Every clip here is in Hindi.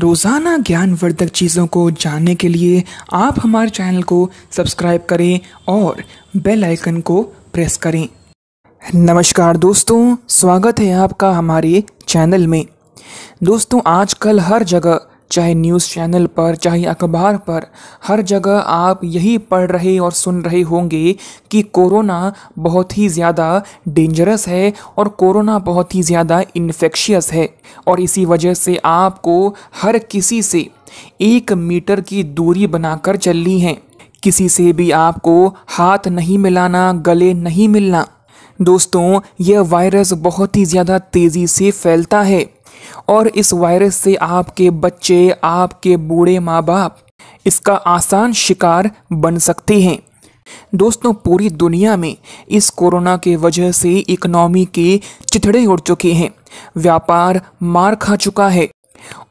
रोज़ाना ज्ञानवर्धक चीज़ों को जानने के लिए आप हमारे चैनल को सब्सक्राइब करें और बेल आइकन को प्रेस करें नमस्कार दोस्तों स्वागत है आपका हमारे चैनल में दोस्तों आजकल हर जगह चाहे न्यूज़ चैनल पर चाहे अखबार पर हर जगह आप यही पढ़ रहे और सुन रहे होंगे कि कोरोना बहुत ही ज़्यादा डेंजरस है और कोरोना बहुत ही ज़्यादा इन्फेक्शियस है और इसी वजह से आपको हर किसी से एक मीटर की दूरी बनाकर चलनी है किसी से भी आपको हाथ नहीं मिलाना गले नहीं मिलना दोस्तों यह वायरस बहुत ही ज़्यादा तेज़ी से फैलता है और इस वायरस से आपके बच्चे आपके बूढ़े माँ बाप इसका आसान शिकार बन सकते हैं दोस्तों पूरी दुनिया में इस कोरोना के वजह से इकोनॉमी के चिथड़े उड़ चुके हैं व्यापार मार खा चुका है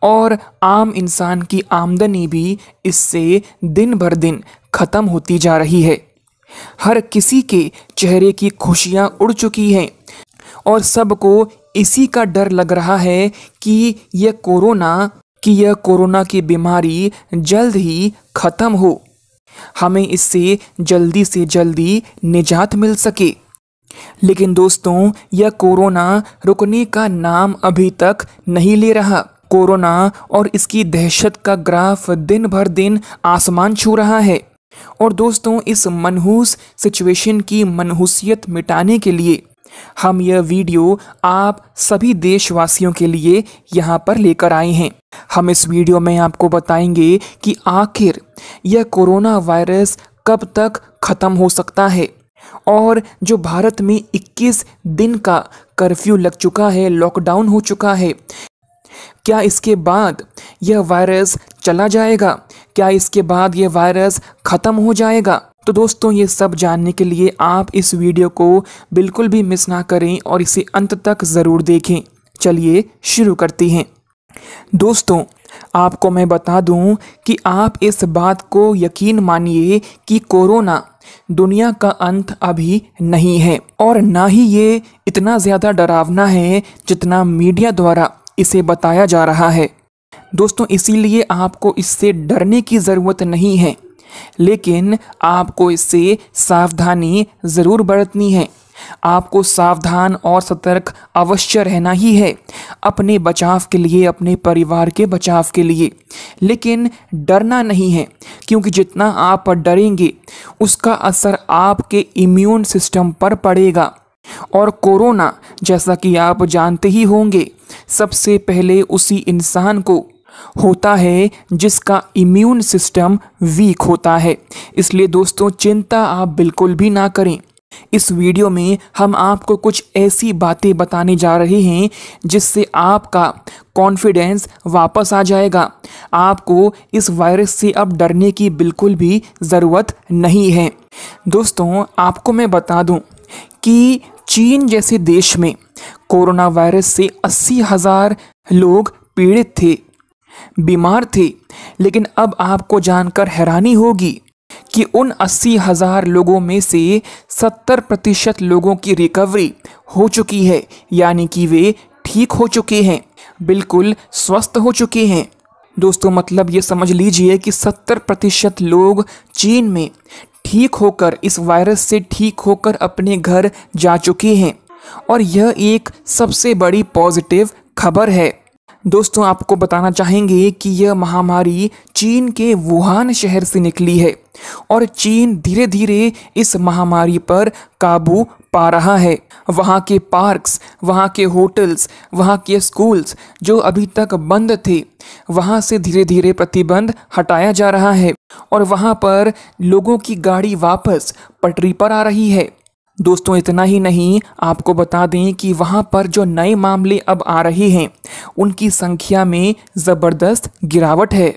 और आम इंसान की आमदनी भी इससे दिन भर दिन ख़त्म होती जा रही है हर किसी के चेहरे की खुशियां उड़ चुकी हैं और सबको इसी का डर लग रहा है कि यह कोरोना कि यह कोरोना की बीमारी जल्द ही खत्म हो हमें इससे जल्दी से जल्दी निजात मिल सके लेकिन दोस्तों यह कोरोना रुकने का नाम अभी तक नहीं ले रहा कोरोना और इसकी दहशत का ग्राफ दिन भर दिन आसमान छू रहा है और दोस्तों इस मनहूस सिचुएशन की मनहूसियत मिटाने के लिए हम यह वीडियो आप सभी देशवासियों के लिए यहाँ पर लेकर आए हैं हम इस वीडियो में आपको बताएंगे कि आखिर यह कोरोना वायरस कब तक ख़त्म हो सकता है और जो भारत में 21 दिन का कर्फ्यू लग चुका है लॉकडाउन हो चुका है क्या इसके बाद यह वायरस चला जाएगा क्या इसके बाद यह वायरस ख़त्म हो जाएगा तो दोस्तों ये सब जानने के लिए आप इस वीडियो को बिल्कुल भी मिस ना करें और इसे अंत तक ज़रूर देखें चलिए शुरू करते हैं दोस्तों आपको मैं बता दूं कि आप इस बात को यकीन मानिए कि कोरोना दुनिया का अंत अभी नहीं है और ना ही ये इतना ज़्यादा डरावना है जितना मीडिया द्वारा इसे बताया जा रहा है दोस्तों इसीलिए आपको इससे डरने की ज़रूरत नहीं है लेकिन आपको इससे सावधानी ज़रूर बरतनी है आपको सावधान और सतर्क अवश्य रहना ही है अपने बचाव के लिए अपने परिवार के बचाव के लिए लेकिन डरना नहीं है क्योंकि जितना आप डरेंगे उसका असर आपके इम्यून सिस्टम पर पड़ेगा और कोरोना जैसा कि आप जानते ही होंगे सबसे पहले उसी इंसान को होता है जिसका इम्यून सिस्टम वीक होता है इसलिए दोस्तों चिंता आप बिल्कुल भी ना करें इस वीडियो में हम आपको कुछ ऐसी बातें बताने जा रहे हैं जिससे आपका कॉन्फिडेंस वापस आ जाएगा आपको इस वायरस से अब डरने की बिल्कुल भी ज़रूरत नहीं है दोस्तों आपको मैं बता दूं कि चीन जैसे देश में कोरोना वायरस से अस्सी हज़ार लोग पीड़ित थे बीमार थे लेकिन अब आपको जानकर हैरानी होगी कि उन अस्सी हजार लोगों में से सत्तर प्रतिशत लोगों की रिकवरी हो चुकी है यानी कि वे ठीक हो चुके हैं बिल्कुल स्वस्थ हो चुके हैं दोस्तों मतलब ये समझ लीजिए कि सत्तर प्रतिशत लोग चीन में ठीक होकर इस वायरस से ठीक होकर अपने घर जा चुके हैं और यह एक सबसे बड़ी पॉजिटिव खबर है दोस्तों आपको बताना चाहेंगे कि यह महामारी चीन के वुहान शहर से निकली है और चीन धीरे धीरे इस महामारी पर काबू पा रहा है वहाँ के पार्क्स वहाँ के होटल्स वहाँ के स्कूल्स जो अभी तक बंद थे वहाँ से धीरे धीरे प्रतिबंध हटाया जा रहा है और वहाँ पर लोगों की गाड़ी वापस पटरी पर आ रही है दोस्तों इतना ही नहीं आपको बता दें कि वहाँ पर जो नए मामले अब आ रहे हैं उनकी संख्या में ज़बरदस्त गिरावट है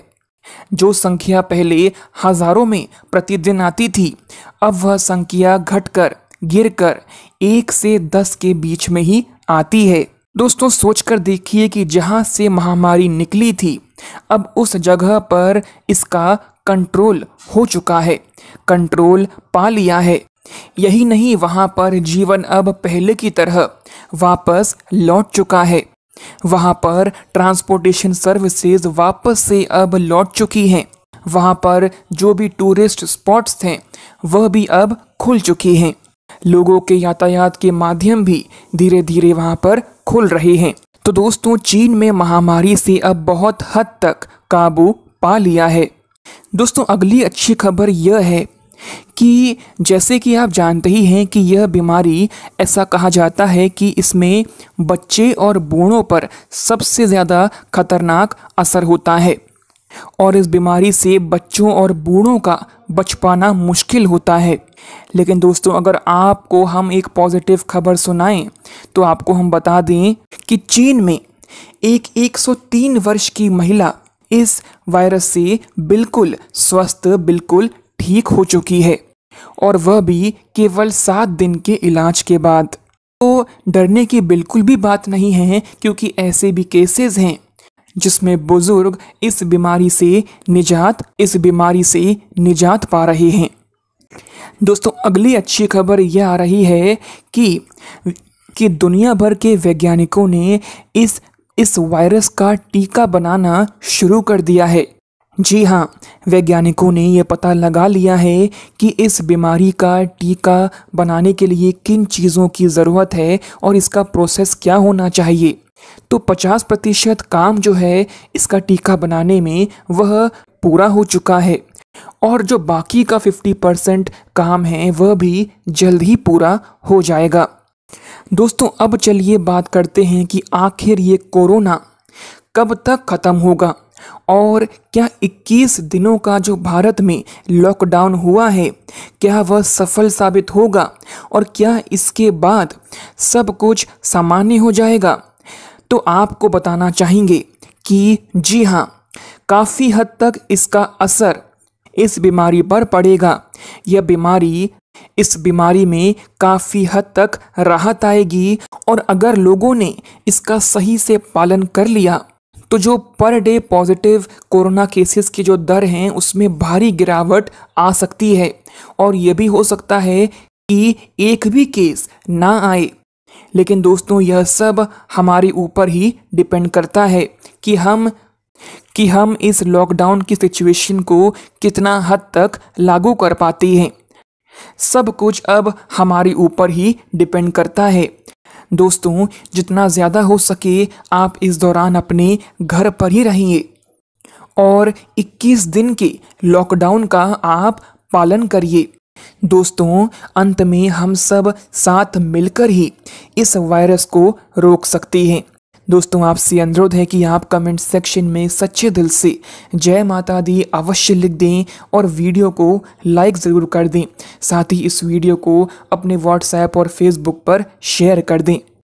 जो संख्या पहले हज़ारों में प्रतिदिन आती थी अब वह संख्या घटकर गिरकर एक से दस के बीच में ही आती है दोस्तों सोचकर देखिए कि जहाँ से महामारी निकली थी अब उस जगह पर इसका कंट्रोल हो चुका है कंट्रोल पा लिया है यही नहीं वहाँ पर जीवन अब पहले की तरह वापस लौट चुका है वहाँ पर ट्रांसपोर्टेशन सर्विसेज वापस से अब लौट चुकी हैं वहाँ पर जो भी टूरिस्ट स्पॉट्स थे वह भी अब खुल चुकी हैं लोगों के यातायात के माध्यम भी धीरे धीरे वहाँ पर खुल रहे हैं तो दोस्तों चीन में महामारी से अब बहुत हद तक काबू पा लिया है दोस्तों अगली अच्छी खबर यह है कि जैसे कि आप जानते ही हैं कि यह बीमारी ऐसा कहा जाता है कि इसमें बच्चे और बूढ़ों पर सबसे ज़्यादा खतरनाक असर होता है और इस बीमारी से बच्चों और बूढ़ों का बच पाना मुश्किल होता है लेकिन दोस्तों अगर आपको हम एक पॉजिटिव खबर सुनाएं तो आपको हम बता दें कि चीन में एक 103 वर्ष की महिला इस वायरस से बिल्कुल स्वस्थ बिल्कुल ठीक हो चुकी है और वह भी केवल सात दिन के इलाज के बाद तो डरने की बिल्कुल भी बात नहीं है क्योंकि ऐसे भी केसेस हैं जिसमें बुजुर्ग इस बीमारी से निजात इस बीमारी से निजात पा रहे हैं दोस्तों अगली अच्छी खबर यह आ रही है कि कि दुनिया भर के वैज्ञानिकों ने इस इस वायरस का टीका बनाना शुरू कर दिया है जी हाँ वैज्ञानिकों ने यह पता लगा लिया है कि इस बीमारी का टीका बनाने के लिए किन चीज़ों की ज़रूरत है और इसका प्रोसेस क्या होना चाहिए तो 50 प्रतिशत काम जो है इसका टीका बनाने में वह पूरा हो चुका है और जो बाकी का 50 परसेंट काम है वह भी जल्द ही पूरा हो जाएगा दोस्तों अब चलिए बात करते हैं कि आखिर ये कोरोना कब तक ख़त्म होगा और क्या 21 दिनों का जो भारत में लॉकडाउन हुआ है क्या वह सफल साबित होगा और क्या इसके बाद सब कुछ सामान्य हो जाएगा तो आपको बताना चाहेंगे कि जी हाँ काफ़ी हद तक इसका असर इस बीमारी पर पड़ेगा यह बीमारी इस बीमारी में काफ़ी हद तक राहत आएगी और अगर लोगों ने इसका सही से पालन कर लिया तो जो per day positive corona cases की जो दर हैं उसमें भारी गिरावट आ सकती है और यह भी हो सकता है कि एक भी केस ना आए लेकिन दोस्तों यह सब हमारे ऊपर ही डिपेंड करता है कि हम कि हम इस लॉकडाउन की सिचुएशन को कितना हद तक लागू कर पाते हैं सब कुछ अब हमारे ऊपर ही डिपेंड करता है दोस्तों जितना ज़्यादा हो सके आप इस दौरान अपने घर पर ही रहिए और 21 दिन के लॉकडाउन का आप पालन करिए दोस्तों अंत में हम सब साथ मिलकर ही इस वायरस को रोक सकते हैं दोस्तों आपसे अनुरोध है कि आप कमेंट सेक्शन में सच्चे दिल से जय माता दी अवश्य लिख दें और वीडियो को लाइक ज़रूर कर दें साथ ही इस वीडियो को अपने व्हाट्सएप और फेसबुक पर शेयर कर दें